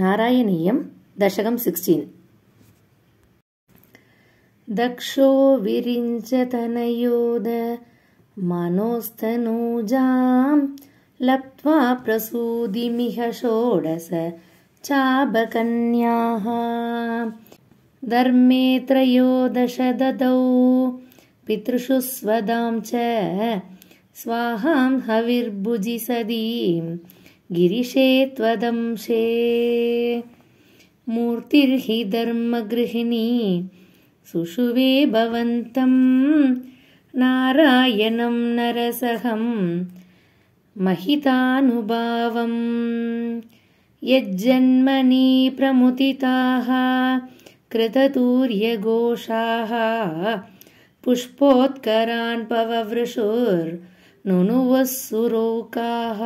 नारायणीयं दशकं सिक्स्टीन् विरिञ्चतनयोद मनोस्तनूजां लप्त्वा प्रसूदिमिह धर्मे त्रयोदश ददौ स्वदां च स्वाहां हविर्भुजि गिरिशे त्वदंशे मूर्तिर्हि धर्मगृहिणी सुषुवे भवन्तं नारायणं नरसहं महितानुभावं यज्जन्मनि प्रमुदिताः कृततूर्यघोषाः पुष्पोत्करान्पवृषुर्नुनुवः सुरोकाः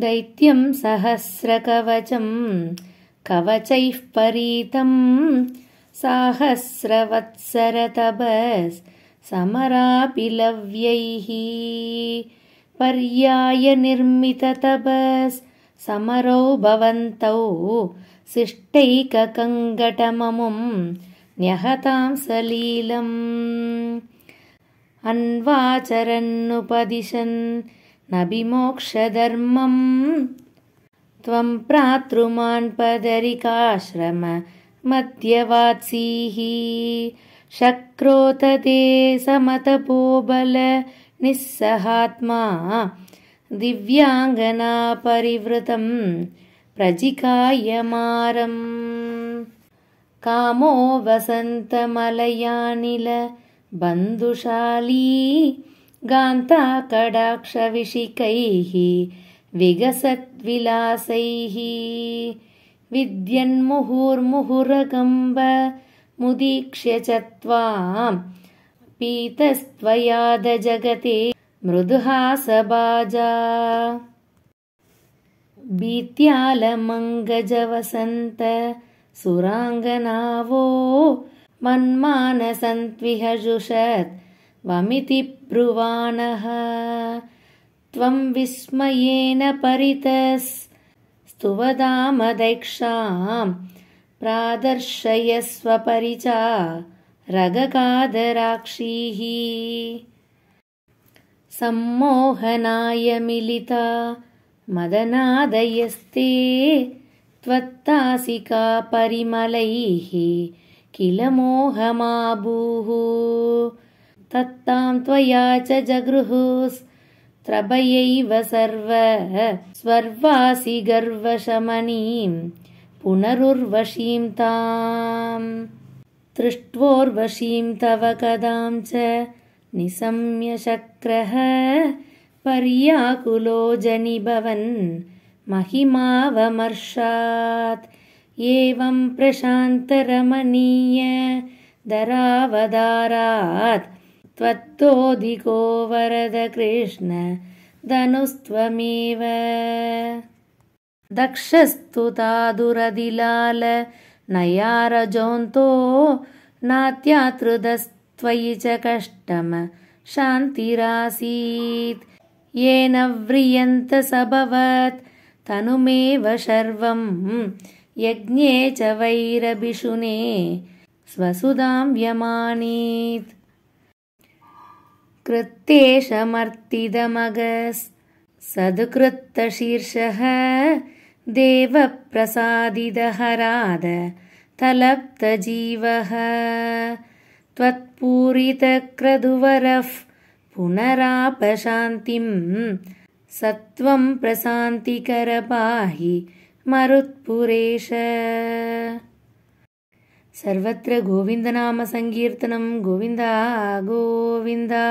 दैत्यं सहस्रकवचं, कवचैः परीतं साहस्रवत्सरतपस् समरापिलव्यैः पर्यायनिर्मिततपस् समरो भवन्तौ सिष्टैककङ्कटममुम् न्यहतां सलीलम् अन्वाचरन्नुपदिशन् न विमोक्षधर्मम् पदरिकाश्रम मध्यवात्सीः शक्रोतते निःसहात्मा दिव्याङ्गना परिवृतं प्रजिकायमारम् कामो वसन्तमलयानिल बन्धुशाली गान्ताकडाक्षविशिकैः विगसद्विलासैः विद्यन्मुहुर्मुहुरकम्ब मुदीक्ष्य चत्वाम् पीतस्त्वयाद मृदुहासबाजा भीत्यालमङ्गजवसन्त सुराङ्गनावो मन्मानसन्त्विहजुषत् वमिति ब्रुवाणः त्वं विस्मयेन प्रादर्शयस्वपरिचा रगकादराक्षीः सम्मोहनाय मिलिता मदनादयस्ते त्वत्तासिका परिमलैः किल मोहमाभूः तत्तां त्वया च सर्व स्वर्वासि गर्वशमनीं पुनरुर्वशीं ताम् तृष्ट्वोर्वशीं तव कदां च निशम्यशक्रः पर्याकुलो जनिभवन् महिमावमर्षात् एवम् प्रशान्तरमणीय दरावदारात् त्वत्तोऽधिको वरद कृष्ण धनुस्त्वमेव दक्षस्तु तादुरदिलाल नयारजोऽन्तो नात्यातृदस्त्वयि च कष्टम् शान्तिरासीत् येन तनुमेव शर्वम् यज्ञे च वैरभिषुने स्वसुधां व्यमानीत् कृत्तेशमर्तिदमगस् देवप्रसादिदहरादतलप्तजीवः देवप्रसादिदहराद तलप्तजीवः त्वत्पूरितक्रदुवरः पुनरापशान्तिम् सत्वं प्रशान्तिकरपाहि मरुत्पुरेश सर्वत्र गोविन्दनामसङ्कीर्तनं गोविन्दा गोविन्दा